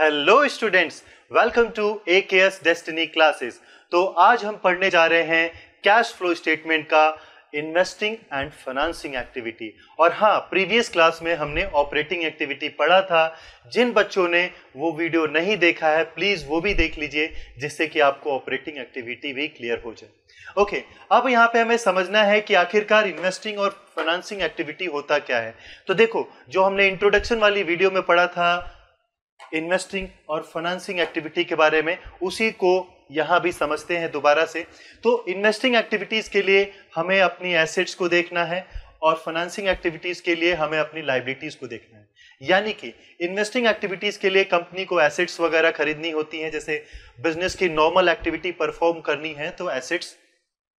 Hello students welcome to A K S destiny classes तो आज हम पढ़ने जा रहे हैं कैश फ्लो स्टेटमेंट का इन्वेस्टिंग एंड फाइनेंसिंग एक्टिविटी और हाँ प्रीवियस क्लास में हमने ऑपरेटिंग एक्टिविटी पढ़ा था जिन बच्चों ने वो वीडियो नहीं देखा है प्लीज़ वो भी देख लीजिए जिससे कि आपको ऑपरेटिंग एक्टिविटी भी क्लियर हो जाए ओके okay, अब यहाँ पे हमें समझना है कि आखिरकार इन्वेस्टिंग और फाइनेंसिंग एक्टिविटी होता क्या है तो देखो जो हमने इंट्रोडक्शन वाली वीडियो में पढ़ा था इन्वेस्टिंग और फाइनेंसिंग एक्टिविटी के बारे में उसी को यहाँ भी समझते हैं दोबारा से तो इन्वेस्टिंग एक्टिविटीज़ के लिए हमें अपनी एसेट्स को देखना है और फाइनेंसिंग एक्टिविटीज़ के लिए हमें अपनी लाइबिलिटीज़ को देखना है यानी कि इन्वेस्टिंग एक्टिविटीज़ के लिए कंपनी को एसेट्स वगैरह खरीदनी होती हैं जैसे बिजनेस की नॉर्मल एक्टिविटी परफॉर्म करनी है तो एसेट्स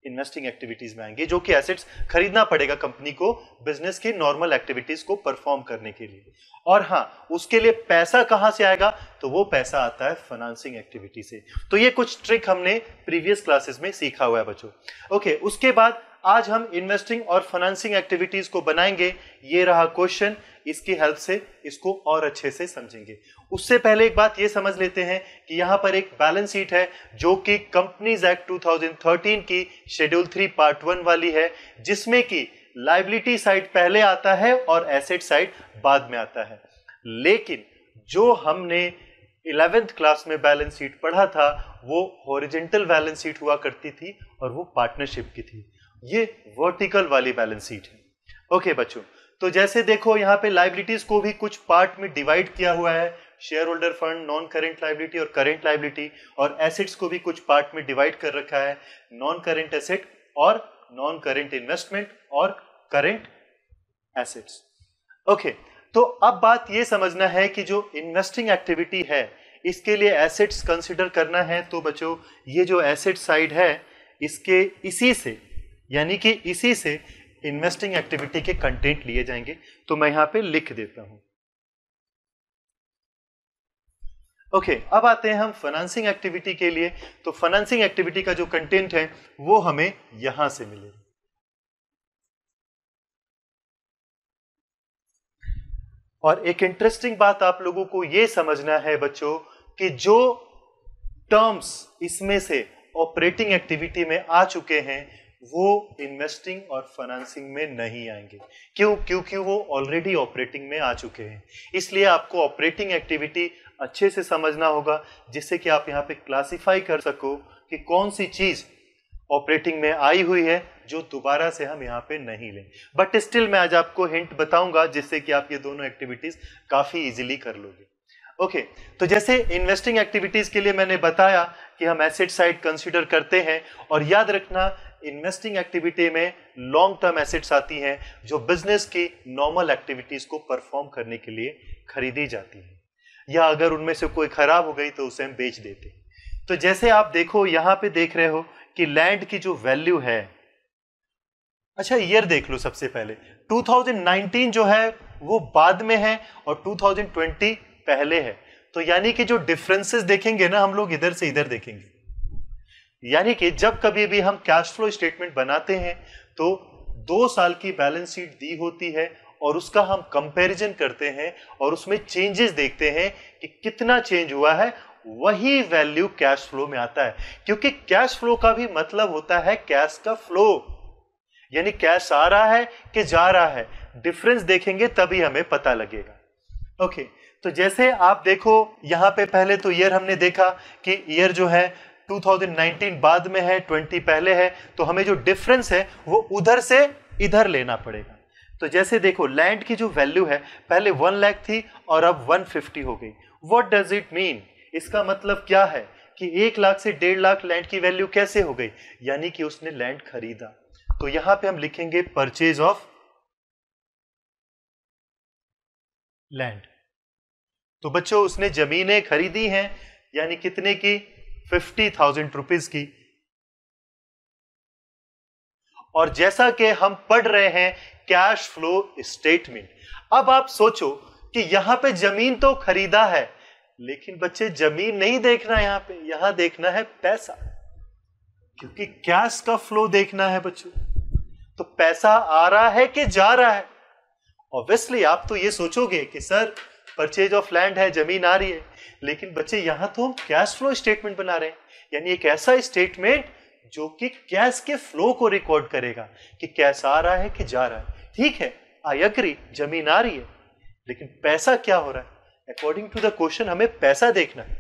इन्वेस्टिंग एक्टिविटीज में आएंगे जो कि एसेट्स खरीदना पड़ेगा कंपनी को बिजनेस के नॉर्मल एक्टिविटीज को परफॉर्म करने के लिए और हाँ उसके लिए पैसा कहाँ से आएगा तो वो पैसा आता है फाइनेंसिंग एक्टिविटी से तो ये कुछ ट्रिक हमने प्रीवियस क्लासेस में सीखा हुआ है बच्चों ओके उसके बाद आज हम इन्वेस्टिंग और फाइनेंसिंग एक्टिविटीज को बनाएंगे ये रहा क्वेश्चन इसकी हेल्प से इसको और अच्छे से समझेंगे उससे पहले एक बात ये समझ लेते हैं कि यहाँ पर एक बैलेंस शीट है जो कि कंपनीज एक्ट 2013 की शेड्यूल थ्री पार्ट वन वाली है जिसमें कि लाइबिलिटी साइड पहले आता है और एसेट साइड बाद में आता है लेकिन जो हमने इलेवेंथ क्लास में बैलेंस शीट पढ़ा था वो हॉरिजेंटल बैलेंस शीट हुआ करती थी और वो पार्टनरशिप की थी ये वर्टिकल वाली बैलेंस शीट है ओके बच्चों तो जैसे देखो यहां पे लाइबिलिटीज को भी कुछ पार्ट में डिवाइड किया हुआ है share holder fund non current liability और करेंट लाइबिलिटी और एसेट्स को भी कुछ पार्ट में डिवाइड कर रखा है नॉन करेंट एसेट और नॉन करेंट इन्वेस्टमेंट और करेंट एसेट्स ओके तो अब बात यह समझना है कि जो इन्वेस्टिंग एक्टिविटी है इसके लिए एसेट्स कंसिडर करना है तो बच्चों ये जो एसेट साइड है इसके इसी से यानी कि इसी से इन्वेस्टिंग एक्टिविटी के कंटेंट लिए जाएंगे तो मैं यहां पे लिख देता हूं ओके okay, अब आते हैं हम फाइनेंसिंग एक्टिविटी के लिए तो फाइनेंसिंग एक्टिविटी का जो कंटेंट है वो हमें यहां से मिलेगा और एक इंटरेस्टिंग बात आप लोगों को यह समझना है बच्चों कि जो टर्म्स इसमें से ऑपरेटिंग एक्टिविटी में आ चुके हैं वो इन्वेस्टिंग और फाइनेंसिंग में नहीं आएंगे क्यों क्योंकि वो ऑलरेडी ऑपरेटिंग में आ चुके हैं इसलिए आपको ऑपरेटिंग एक्टिविटी अच्छे से समझना होगा जिससे कि आप यहाँ पे क्लासिफाई कर सको कि कौन सी चीज़ ऑपरेटिंग में आई हुई है जो दोबारा से हम यहाँ पे नहीं लें बट स्टिल मैं आज आपको हिंट बताऊंगा जिससे कि आप ये दोनों एक्टिविटीज़ काफ़ी इजिली कर लोगे ओके okay, तो जैसे इन्वेस्टिंग एक्टिविटीज के लिए मैंने बताया कि हम एसेट साइड कंसीडर करते हैं और याद रखना इन्वेस्टिंग एक्टिविटी में लॉन्ग टर्म एसेट्स आती हैं जो बिजनेस की नॉर्मल एक्टिविटीज को परफॉर्म करने के लिए खरीदी जाती है या अगर उनमें से कोई खराब हो गई तो उसे हम बेच देते तो जैसे आप देखो यहां पे देख रहे हो कि लैंड की जो वैल्यू है अच्छा ईयर देख लो सबसे पहले 2019 जो है वो बाद में है और 2020 पहले है तो यानी कि जो डिफरेंसेस देखेंगे ना हम लोग इधर से इधर देखेंगे यानी कि जब कभी भी हम कैश फ्लो स्टेटमेंट बनाते हैं तो दो साल की बैलेंस शीट दी होती है और उसका हम कंपैरिजन करते हैं और उसमें चेंजेस देखते हैं कि कितना चेंज हुआ है वही वैल्यू कैश फ्लो में आता है क्योंकि कैश फ्लो का भी मतलब होता है कैश का फ्लो यानी कैश आ रहा है कि जा रहा है डिफरेंस देखेंगे तभी हमें पता लगेगा ओके okay. तो जैसे आप देखो यहाँ पे पहले तो ईयर हमने देखा कि ईयर जो है 2019 बाद में है 20 पहले है तो हमें जो डिफरेंस है वो उधर से इधर लेना पड़ेगा तो जैसे देखो लैंड की जो वैल्यू है पहले वन लैख थी और अब 150 हो गई वट डज इट मीन इसका मतलब क्या है कि एक लाख से डेढ़ लाख लैंड की वैल्यू कैसे हो गई यानी कि उसने लैंड खरीदा तो यहां पे हम लिखेंगे परचेज ऑफ लैंड तो बच्चों उसने जमीनें खरीदी हैं यानी कितने की फिफ्टी थाउजेंड रुपीज की और जैसा कि हम पढ़ रहे हैं कैश फ्लो स्टेटमेंट अब आप सोचो कि यहां पे जमीन तो खरीदा है लेकिन बच्चे जमीन नहीं देखना यहां पे यहां देखना है पैसा क्योंकि कैश का फ्लो देखना है बच्चों तो पैसा आ रहा है कि जा रहा है ऑब्वियसली आप तो ये सोचोगे कि सर परचेज ऑफ लैंड है जमीन आ रही है लेकिन बच्चे यहां तो हम कैश फ्लो स्टेटमेंट बना रहे हैं यानी एक ऐसा स्टेटमेंट जो कि कैश के फ्लो को रिकॉर्ड करेगा कि कैश आ रहा है कि जा रहा है ठीक है आई अग्री जमीन आ रही है लेकिन पैसा क्या हो रहा है अकॉर्डिंग टू द क्वेश्चन हमें पैसा देखना है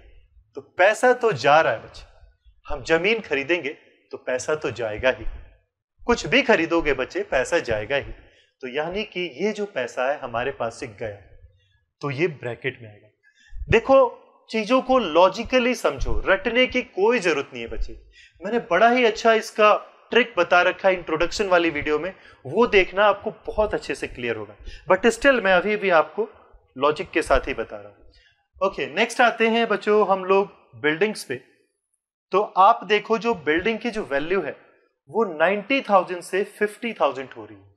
तो पैसा तो जा रहा है बच्चे हम जमीन खरीदेंगे तो पैसा तो जाएगा ही कुछ भी खरीदोगे बच्चे पैसा जाएगा ही तो यानी कि ये जो पैसा है हमारे पास से गया तो ये ब्रैकेट में आएगा देखो चीजों को लॉजिकली समझो रटने की कोई जरूरत नहीं है बच्चे मैंने बड़ा ही अच्छा इसका ट्रिक बता रखा इंट्रोडक्शन वाली वीडियो में वो देखना आपको बहुत अच्छे से क्लियर होगा बट स्टिल मैं अभी भी आपको लॉजिक के साथ ही बता रहा हूं ओके नेक्स्ट आते हैं बच्चों हम लोग बिल्डिंग्स पे तो आप देखो जो बिल्डिंग की जो वैल्यू है वो 90,000 से 50,000 हो रही है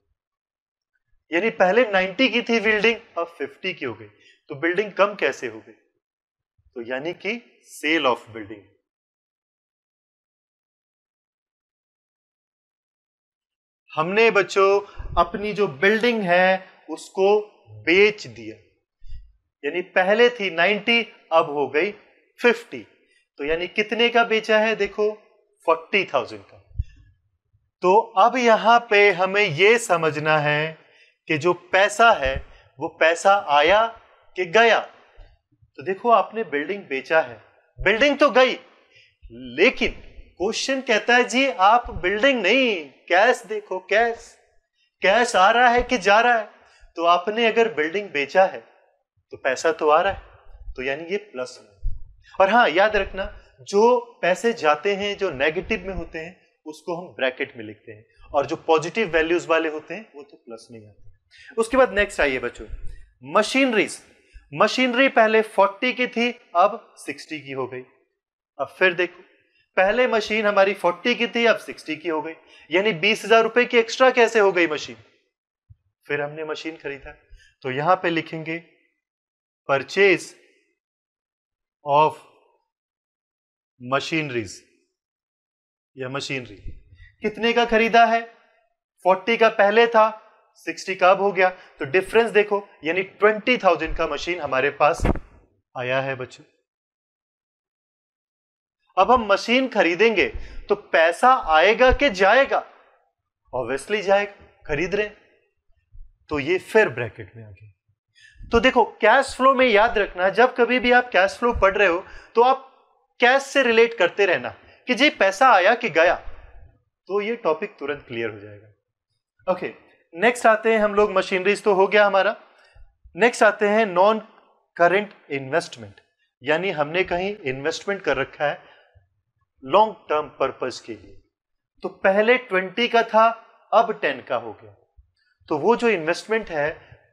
यानी पहले 90 की थी बिल्डिंग अब 50 की हो गई तो बिल्डिंग कम कैसे हो गई तो यानी कि सेल ऑफ बिल्डिंग हमने बच्चों अपनी जो बिल्डिंग है उसको बेच दिया यानी पहले थी 90 अब हो गई 50 तो यानी कितने का बेचा है देखो 40,000 का तो अब यहां पे हमें यह समझना है कि जो पैसा है वो पैसा आया कि गया तो देखो आपने बिल्डिंग बेचा है बिल्डिंग तो गई लेकिन क्वेश्चन कहता है जी आप बिल्डिंग नहीं कैश देखो कैश कैश आ रहा है कि जा रहा है तो आपने अगर बिल्डिंग बेचा है तो पैसा तो आ रहा है तो यानी ये प्लस में और हाँ याद रखना जो पैसे जाते हैं जो नेगेटिव में होते हैं उसको हम ब्रैकेट में लिखते हैं और जो पॉजिटिव वैल्यूज वाले होते हैं वो तो प्लस में आते हैं उसके बाद नेक्स्ट आइए बच्चों मशीनरीज मशीनरी पहले 40 की थी अब 60 की हो गई अब फिर देखो पहले मशीन हमारी 40 की थी अब 60 की हो गई यानी बीस हजार रुपए की एक्स्ट्रा कैसे हो गई मशीन फिर हमने मशीन खरीदा तो यहां पे लिखेंगे परचेज ऑफ मशीनरीज या मशीनरी कितने का खरीदा है 40 का पहले था 60 का अब हो गया तो डिफरेंस देखो यानी 20,000 का मशीन हमारे पास आया है बच्चों अब हम मशीन खरीदेंगे तो पैसा आएगा कि जाएगा ऑब्वियसली जाएगा खरीद रहे तो ये फिर ब्रैकेट में आ गया तो देखो कैश फ्लो में याद रखना जब कभी भी आप कैश फ्लो पढ़ रहे हो तो आप कैश से रिलेट करते रहना कि जी पैसा आया कि गया तो ये टॉपिक तुरंत क्लियर हो जाएगा ओके okay, नेक्स्ट आते हैं हम लोग मशीनरीज तो हो गया हमारा नेक्स्ट आते हैं नॉन करेंट इन्वेस्टमेंट यानी हमने कहीं इन्वेस्टमेंट कर रखा है लॉन्ग टर्म पर्पज के लिए तो पहले ट्वेंटी का था अब टेन का हो गया तो वो जो इन्वेस्टमेंट है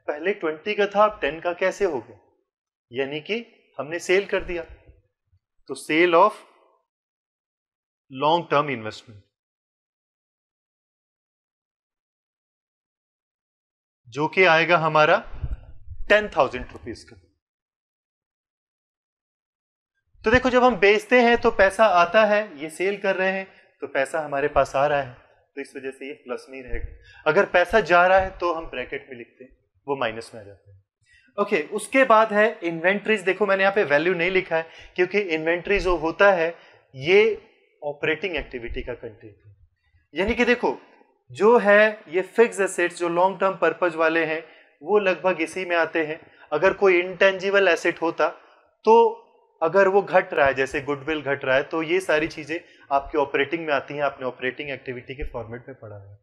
पहले ट्वेंटी का था अब टेन का कैसे हो गया यानी कि हमने सेल कर दिया तो sale of long term investment जो कि आएगा हमारा टेन थाउजेंड रुपीज का तो देखो जब हम बेचते हैं तो पैसा आता है ये सेल कर रहे हैं तो पैसा हमारे पास आ रहा है तो इस वजह से ये प्लस नहीं रहेगा अगर पैसा जा रहा है तो हम ब्रैकेट में लिखते हैं वो माइनस में आ जाता है ओके okay, उसके बाद है इन्वेंट्रीज देखो मैंने यहां पे वैल्यू नहीं लिखा है क्योंकि इन्वेंट्री जो होता है ये ऑपरेटिंग एक्टिविटी का कंटेंट है यानी कि देखो जो है ये फिक्स एसेट्स जो लॉन्ग टर्म पर्पज वाले हैं वो लगभग इसी में आते हैं अगर कोई इंटेंजिबल एसेट होता तो अगर वो घट रहा है जैसे गुडविल घट रहा है तो ये सारी चीज़ें आपके ऑपरेटिंग में आती हैं आपने ऑपरेटिंग एक्टिविटी के फॉर्मेट में पढ़ा है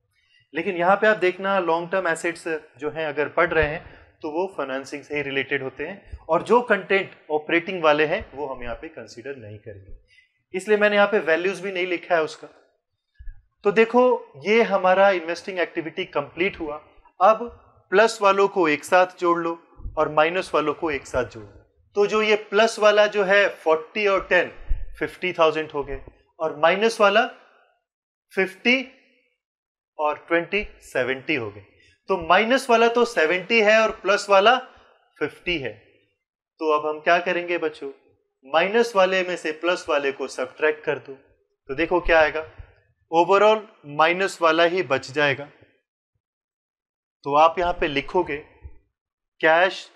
लेकिन यहाँ पे आप देखना लॉन्ग टर्म एसेट्स जो हैं अगर पढ़ रहे हैं तो वो फाइनेंसिंग से ही रिलेटेड होते हैं और जो कंटेंट ऑपरेटिंग वाले हैं वो हम यहाँ पे कंसिडर नहीं करेंगे इसलिए मैंने यहाँ पे वैल्यूज भी नहीं लिखा है उसका तो देखो ये हमारा इन्वेस्टिंग एक्टिविटी कंप्लीट हुआ अब प्लस वालों को एक साथ जोड़ लो और माइनस वालों को एक साथ जोड़ लो तो जो ये प्लस वाला जो है फोर्टी और टेन फिफ्टी थाउजेंड हो गए और माइनस वाला फिफ्टी और ट्वेंटी सेवेंटी हो गए तो माइनस वाला तो सेवेंटी है और प्लस वाला फिफ्टी है तो अब हम क्या करेंगे बच्चों माइनस वाले में से प्लस वाले को सब्ट्रैक्ट कर दो तो देखो क्या आएगा ओवरऑल माइनस वाला ही बच जाएगा तो आप यहां पे लिखोगे cash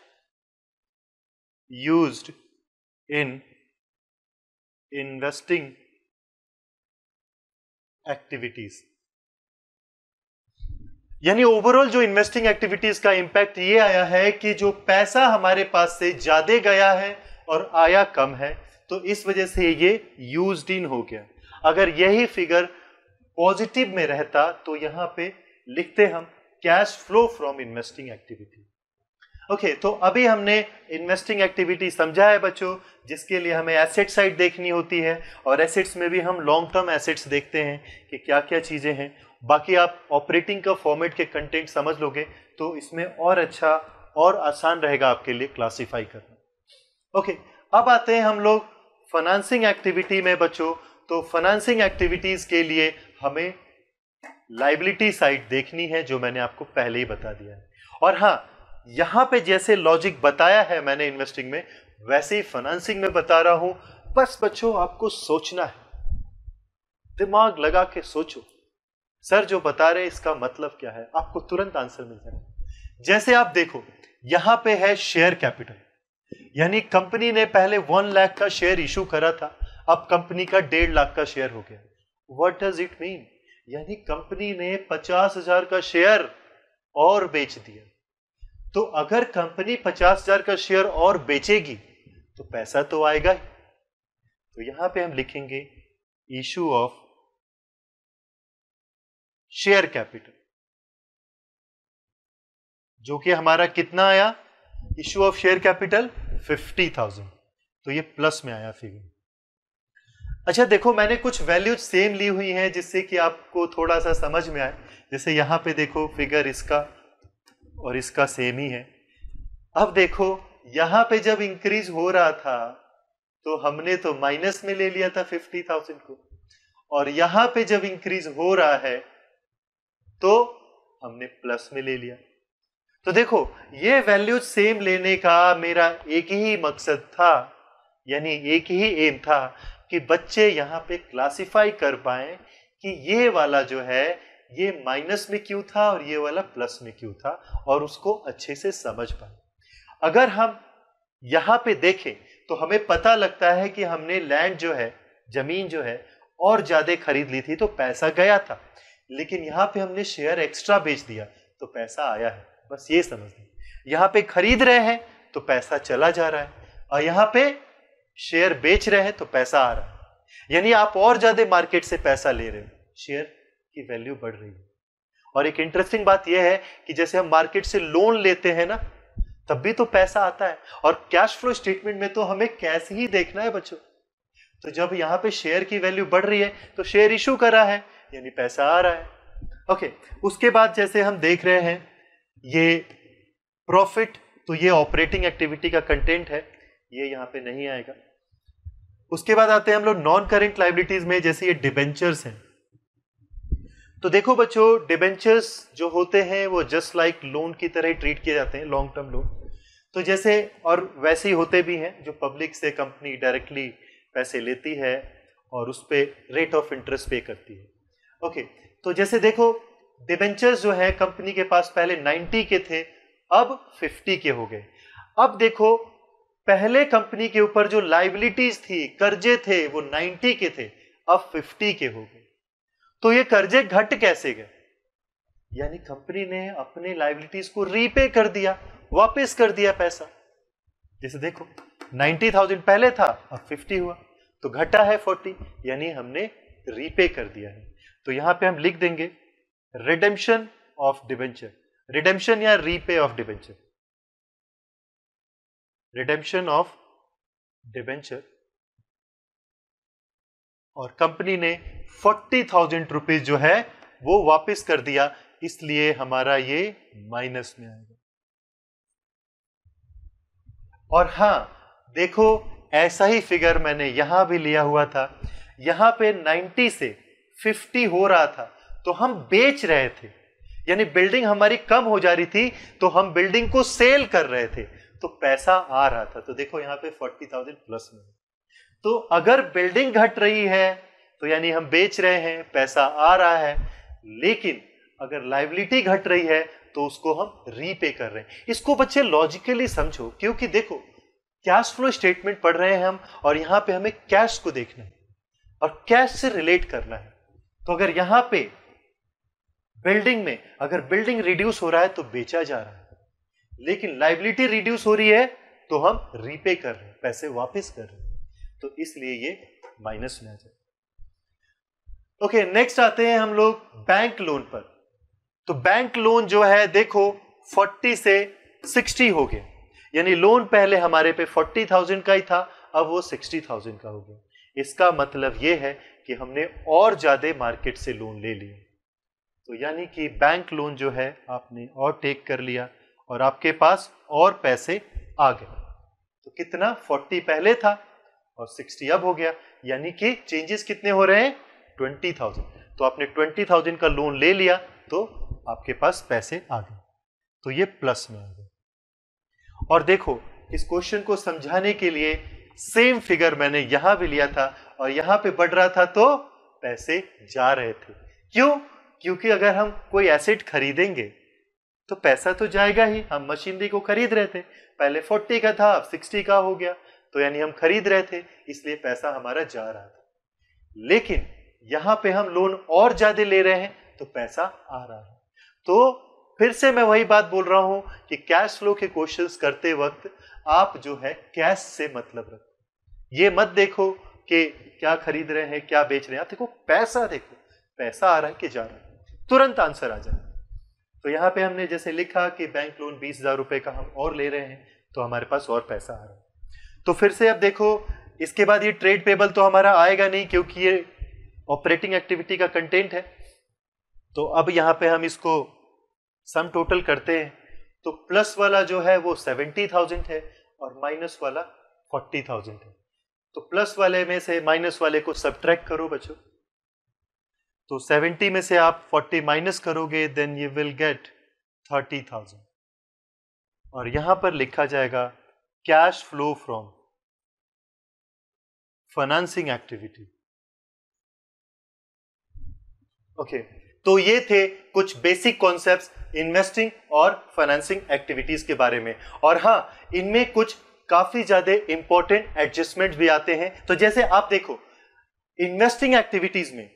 used in investing activities यानी ओवरऑल जो इन्वेस्टिंग एक्टिविटीज का इंपैक्ट ये आया है कि जो पैसा हमारे पास से ज्यादा गया है और आया कम है तो इस वजह से ये यूज इन हो गया अगर यही फिगर पॉजिटिव में रहता तो यहाँ पे लिखते हम cash flow from investing activity okay तो अभी हमने इन्वेस्टिंग एक्टिविटी समझा है बच्चों जिसके लिए हमें एसेट साइड देखनी होती है और एसेट्स में भी हम लॉन्ग टर्म एसेट्स देखते हैं कि क्या क्या चीज़ें हैं बाकी आप ऑपरेटिंग का फॉर्मेट के कंटेंट समझ लोगे तो इसमें और अच्छा और आसान रहेगा आपके लिए क्लासीफाई करना ओके अब आते हैं हम लोग फाइनेंसिंग एक्टिविटी में बच्चों तो फाइनेंसिंग एक्टिविटीज़ के लिए हमें लाइबिलिटी साइड देखनी है जो मैंने आपको पहले ही बता दिया है और हाँ यहां पे जैसे लॉजिक बताया है मैंने इन्वेस्टिंग में वैसे ही फाइनेंसिंग में बता रहा हूं बस बच्चों आपको सोचना है दिमाग लगा के सोचो सर जो बता रहे इसका मतलब क्या है आपको तुरंत आंसर मिल जाएगा जैसे आप देखो यहां पे है शेयर कैपिटल यानी कंपनी ने पहले वन लाख का शेयर इशू करा था अब कंपनी का डेढ़ लाख का शेयर हो गया वट डज इट मीन यानी कंपनी ने पचास हजार का शेयर और बेच दिया तो अगर कंपनी पचास हजार का शेयर और बेचेगी तो पैसा तो आएगा ही तो यहां पे हम लिखेंगे इशू ऑफ शेयर कैपिटल जो कि हमारा कितना आया issue of share capital fifty thousand तो ये प्लस में आया फिगर अच्छा देखो मैंने कुछ वैल्यूज सेम ली हुई हैं जिससे कि आपको थोड़ा सा समझ में आए जैसे यहाँ पे देखो फिगर इसका और इसका सेम ही है अब देखो यहाँ पे जब इंक्रीज हो रहा था तो हमने तो माइनस में ले लिया था फिफ्टी थाउजेंड को और यहाँ पे जब इंक्रीज हो रहा है तो हमने प्लस में ले लिया तो देखो ये वैल्यूज सेम लेने का मेरा एक ही मकसद था यानी एक ही एम था कि बच्चे यहाँ पे क्लासिफाई कर पाए कि ये वाला जो है ये माइनस में क्यों था और ये वाला प्लस में क्यों था और उसको अच्छे से समझ पाए अगर हम यहाँ पे देखें तो हमें पता लगता है कि हमने लैंड जो है जमीन जो है और ज्यादा खरीद ली थी तो पैसा गया था लेकिन यहाँ पे हमने शेयर एक्स्ट्रा बेच दिया तो पैसा आया है बस ये समझ लें यहाँ पे खरीद रहे हैं तो पैसा चला जा रहा है और यहाँ पे शेयर बेच रहे हैं तो पैसा आ रहा है यानी आप और ज्यादा मार्केट से पैसा ले रहे हो शेयर की वैल्यू बढ़ रही है और एक इंटरेस्टिंग बात यह है कि जैसे हम मार्केट से लोन लेते हैं ना तब भी तो पैसा आता है और कैश फ्लो स्टेटमेंट में तो हमें कैश ही देखना है बच्चों तो जब यहाँ पे शेयर की वैल्यू बढ़ रही है तो शेयर इशू कर रहा है यानी पैसा आ रहा है ओके उसके बाद जैसे हम देख रहे हैं ये प्रॉफिट तो ये ऑपरेटिंग एक्टिविटी का कंटेंट है ये यहां पे नहीं आएगा उसके बाद आते हैं हम लोग नॉन करेंट लाइबिलिटीज में जैसे ये डिबेंचर्स हैं तो देखो बच्चों डिबेंचर्स जो होते हैं वो जस्ट लाइक लोन की तरह ही ट्रीट किए जाते हैं लॉन्ग टर्म लोन तो जैसे और वैसे ही होते भी हैं जो पब्लिक से कंपनी डायरेक्टली पैसे लेती है और उस पर रेट ऑफ इंटरेस्ट पे करती है ओके तो जैसे देखो डिबेंचर्स जो है कंपनी के पास पहले 90 के थे अब 50 के हो गए अब देखो पहले कंपनी के ऊपर जो लाइबिलिटीज थी कर्जे थे वो 90 के थे अब 50 के हो गए तो ये कर्जे घट कैसे गए यानी कंपनी ने अपने लाइबिलिटीज को रीपे कर दिया वापस कर दिया पैसा जैसे देखो 90,000 पहले था अब 50 हुआ तो घटा है 40 यानी हमने रीपे कर दिया है तो यहां पे हम लिख देंगे रिडेम्शन ऑफ डिवेंचर रिडेम्शन या repay of debenture redemption of debenture और कंपनी ने फोर्टी थाउजेंड रुपीज जो है वो वापस कर दिया इसलिए हमारा ये माइनस में आएगा और हां देखो ऐसा ही फिगर मैंने यहां भी लिया हुआ था यहां पे 90 से 50 हो रहा था तो हम बेच रहे थे यानी बिल्डिंग हमारी कम हो जा रही थी तो हम बिल्डिंग को सेल कर रहे थे तो पैसा आ रहा था तो देखो यहाँ पे फोर्टी थाउजेंड प्लस में तो अगर बिल्डिंग घट रही है तो यानी हम बेच रहे हैं पैसा आ रहा है लेकिन अगर लाइबिलिटी घट रही है तो उसको हम रीपे कर रहे हैं इसको बच्चे लॉजिकली समझो क्योंकि देखो कैश फ्लो स्टेटमेंट पढ़ रहे हैं हम और यहां पे हमें कैश को देखना है और कैश से रिलेट करना है तो अगर यहां पे बिल्डिंग में अगर बिल्डिंग रिड्यूस हो रहा है तो बेचा जा रहा है लेकिन लाइबिलिटी रिड्यूस हो रही है तो हम रीपे कर रहे हैं पैसे वापस कर रहे हैं तो इसलिए ये माइनस में आ जाए ओके नेक्स्ट आते हैं हम लोग बैंक लोन पर तो बैंक लोन जो है देखो 40 से 60 हो गया यानी लोन पहले हमारे पे 40,000 का ही था अब वो 60,000 का हो गया इसका मतलब ये है कि हमने और ज्यादा मार्केट से लोन ले लिया तो यानी कि बैंक लोन जो है आपने और टेक कर लिया और आपके पास और पैसे आ गए तो कितना 40 पहले था और 60 अब हो गया यानी कि चेंजेस कितने हो रहे हैं 20,000 तो आपने 20,000 का लोन ले लिया तो आपके पास पैसे आ गए तो ये प्लस में आ गए और देखो इस क्वेश्चन को समझाने के लिए सेम फिगर मैंने यहां भी लिया था और यहां पे बढ़ रहा था तो पैसे जा रहे थे क्यों क्योंकि अगर हम कोई एसेट खरीदेंगे तो पैसा तो जाएगा ही हम मशीनरी को खरीद रहे थे पहले फोर्टी का था अब सिक्सटी का हो गया तो यानी हम खरीद रहे थे इसलिए पैसा हमारा जा रहा था लेकिन यहां पे हम लोन और ज्यादा ले रहे हैं तो पैसा आ रहा है तो फिर से मैं वही बात बोल रहा हूं कि कैश फ्लो के क्वेश्चंस करते वक्त आप जो है कैश से मतलब रखो ये मत देखो कि क्या खरीद रहे हैं क्या बेच रहे हैं आप देखो पैसा देखो पैसा आ रहा है कि जा रहा है तुरंत आंसर आ जाए तो यहाँ पे हमने जैसे लिखा कि बैंक लोन बीस हजार रुपए का हम और ले रहे हैं तो हमारे पास और पैसा आ रहा है तो फिर से अब देखो इसके बाद ये ट्रेड पेबल तो हमारा आएगा नहीं क्योंकि ये ऑपरेटिंग एक्टिविटी का कंटेंट है तो अब यहाँ पे हम इसको सम टोटल करते हैं तो प्लस वाला जो है वो सेवेंटी थाउजेंड है और माइनस वाला फोर्टी थाउजेंड है तो प्लस वाले में से माइनस वाले को सब्ट्रैक्ट करो बच्चों तो 70 में से आप 40 माइनस करोगे देन यू विल गेट 30,000 और यहां पर लिखा जाएगा cash flow from financing activity okay तो ये थे कुछ बेसिक कॉन्सेप्ट्स इन्वेस्टिंग और फाइनेंसिंग एक्टिविटीज के बारे में और हाँ इनमें कुछ काफी ज्यादा इंपॉर्टेंट एडजस्टमेंट भी आते हैं तो जैसे आप देखो इन्वेस्टिंग एक्टिविटीज में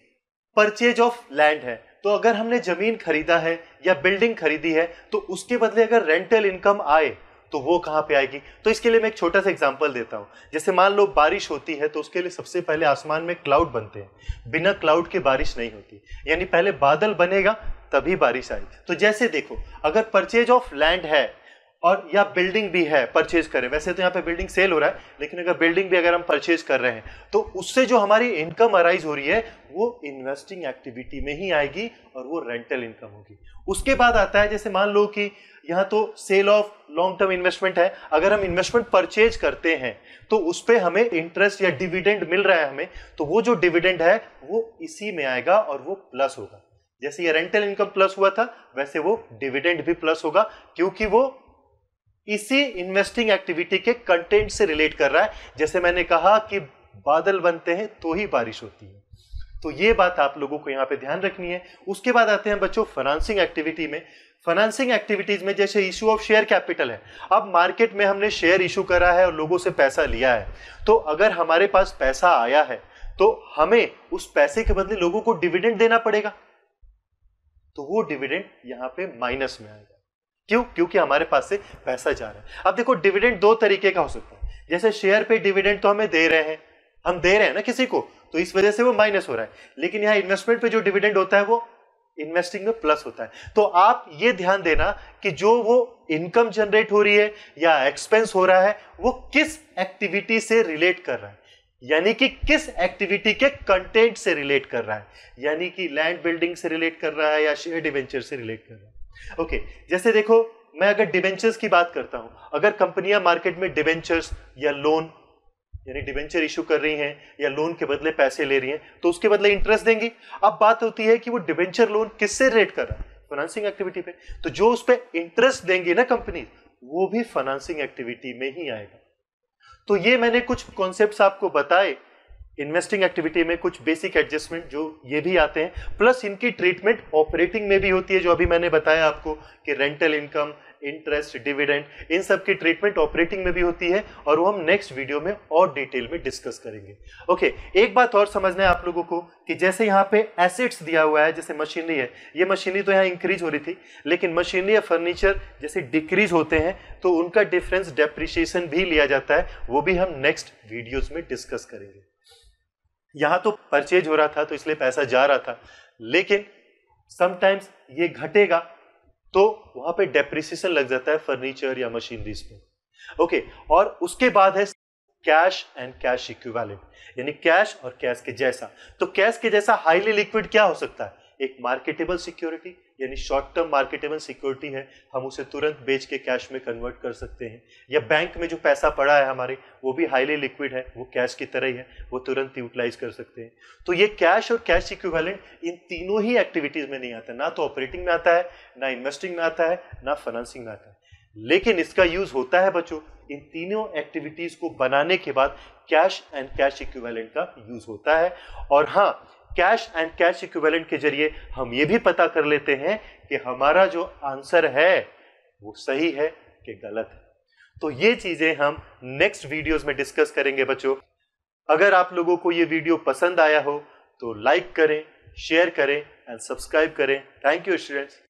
परचेज ऑफ लैंड है तो अगर हमने जमीन खरीदा है या बिल्डिंग खरीदी है तो उसके बदले अगर रेंटल इनकम आए तो वो कहाँ पे आएगी तो इसके लिए मैं एक छोटा सा एग्जांपल देता हूँ जैसे मान लो बारिश होती है तो उसके लिए सबसे पहले आसमान में क्लाउड बनते हैं बिना क्लाउड के बारिश नहीं होती यानी पहले बादल बनेगा तभी बारिश आएगी तो जैसे देखो अगर परचेज ऑफ लैंड है और या बिल्डिंग भी है परचेज करें वैसे तो यहाँ पे बिल्डिंग सेल हो रहा है लेकिन अगर बिल्डिंग भी अगर हम परचेज कर रहे हैं तो उससे जो हमारी इनकम अराइज हो रही है वो इन्वेस्टिंग एक्टिविटी में ही आएगी और वो रेंटल इनकम होगी उसके बाद आता है जैसे मान लो कि यहाँ तो sale of long term investment है अगर हम इन्वेस्टमेंट परचेज करते हैं तो उस पर हमें इंटरेस्ट या डिविडेंड मिल रहा है हमें तो वो जो डिविडेंड है वो इसी में आएगा और वो प्लस होगा जैसे ये रेंटल इनकम प्लस हुआ था वैसे वो डिविडेंड भी प्लस होगा क्योंकि वो इसी इन्वेस्टिंग एक्टिविटी के कंटेंट से रिलेट कर रहा है जैसे मैंने कहा कि बादल बनते हैं तो ही बारिश होती है तो ये बात आप लोगों को यहाँ पे ध्यान रखनी है उसके बाद आते हैं बच्चों फाइनेंसिंग एक्टिविटी में फाइनेंसिंग एक्टिविटीज में जैसे इशू ऑफ शेयर कैपिटल है अब मार्केट में हमने शेयर इशू करा है और लोगों से पैसा लिया है तो अगर हमारे पास पैसा आया है तो हमें उस पैसे के बदले लोगों को डिविडेंड देना पड़ेगा तो वो डिविडेंड यहां पे माइनस में आएगा क्यों क्योंकि हमारे पास से पैसा जा रहा है अब देखो डिविडेंड दो तरीके का हो सकता है जैसे शेयर पे डिविडेंड तो हमें दे रहे हैं हम दे रहे हैं ना किसी को तो इस वजह से वो माइनस हो रहा है लेकिन यहाँ इन्वेस्टमेंट पे जो डिविडेंड होता है वो इन्वेस्टिंग में प्लस होता है तो आप ये ध्यान देना कि जो वो इनकम जनरेट हो रही है या एक्सपेंस हो रहा है वो किस एक्टिविटी से रिलेट कर रहा है यानी कि किस एक्टिविटी के कंटेंट से रिलेट कर रहा है यानी कि लैंड बिल्डिंग से रिलेट कर रहा है या शेयर डिवेंचर से रिलेट कर रहा है ओके okay, जैसे देखो मैं अगर डिबेंचर्स की बात करता हूं अगर कंपनियां मार्केट में डिबेंचर्स या लोन यानी डिबेंचर इशू कर रही हैं या लोन के बदले पैसे ले रही हैं तो उसके बदले इंटरेस्ट देंगी अब बात होती है कि वो डिबेंचर लोन किससे रेट कर रहा है फाइनेंसिंग एक्टिविटी पे तो जो उस पर इंटरेस्ट देंगे ना कंपनी वो भी फाइनेंसिंग एक्टिविटी में ही आएगा तो ये मैंने कुछ कॉन्सेप्ट आपको बताए इन्वेस्टिंग एक्टिविटी में कुछ बेसिक एडजस्टमेंट जो ये भी आते हैं प्लस इनकी ट्रीटमेंट ऑपरेटिंग में भी होती है जो अभी मैंने बताया आपको कि रेंटल इनकम इंटरेस्ट डिविडेंड इन सब की ट्रीटमेंट ऑपरेटिंग में भी होती है और वो हम नेक्स्ट वीडियो में और डिटेल में डिस्कस करेंगे ओके okay, एक बात और समझना है आप लोगों को कि जैसे यहाँ पे एसेट्स दिया हुआ है जैसे मशीनरी है ये मशीनरी तो यहाँ इंक्रीज हो रही थी लेकिन मशीनरी या फर्नीचर जैसे डिक्रीज होते हैं तो उनका डिफरेंस डेप्रिशिएशन भी लिया जाता है वो भी हम नेक्स्ट वीडियोज में डिस्कस करेंगे यहाँ तो परचेज हो रहा था तो इसलिए पैसा जा रहा था लेकिन समटाइम्स ये घटेगा तो वहां पे डेप्रिसिएशन लग जाता है फर्नीचर या मशीनरीज पे ओके और उसके बाद है कैश एंड कैश इक्विवेलेंट यानी कैश और कैश के जैसा तो कैश के जैसा हाईली लिक्विड क्या हो सकता है एक मार्केटेबल सिक्योरिटी यानी शॉर्ट टर्म मार्केटेबल सिक्योरिटी है हम उसे तुरंत बेच के कैश में कन्वर्ट कर सकते हैं या बैंक में जो पैसा पड़ा है हमारे वो भी हाईली लिक्विड है वो कैश की तरह ही है वो तुरंत यूटिलाइज कर सकते हैं तो ये कैश और कैश इक्विवेलेंट इन तीनों ही एक्टिविटीज में नहीं आता ना तो ऑपरेटिंग में आता है ना इन्वेस्टिंग में आता है ना फाइनेंसिंग में आता है लेकिन इसका यूज होता है बच्चों इन तीनों एक्टिविटीज को बनाने के बाद कैश एंड कैश इक्विवेलेंट का यूज होता है और हाँ कैश एंड कैश इक्विवेलेंट के जरिए हम ये भी पता कर लेते हैं कि हमारा जो आंसर है वो सही है कि गलत है तो ये चीजें हम नेक्स्ट वीडियोस में डिस्कस करेंगे बच्चों अगर आप लोगों को ये वीडियो पसंद आया हो तो लाइक करें शेयर करें एंड सब्सक्राइब करें थैंक यू स्टूडेंट्स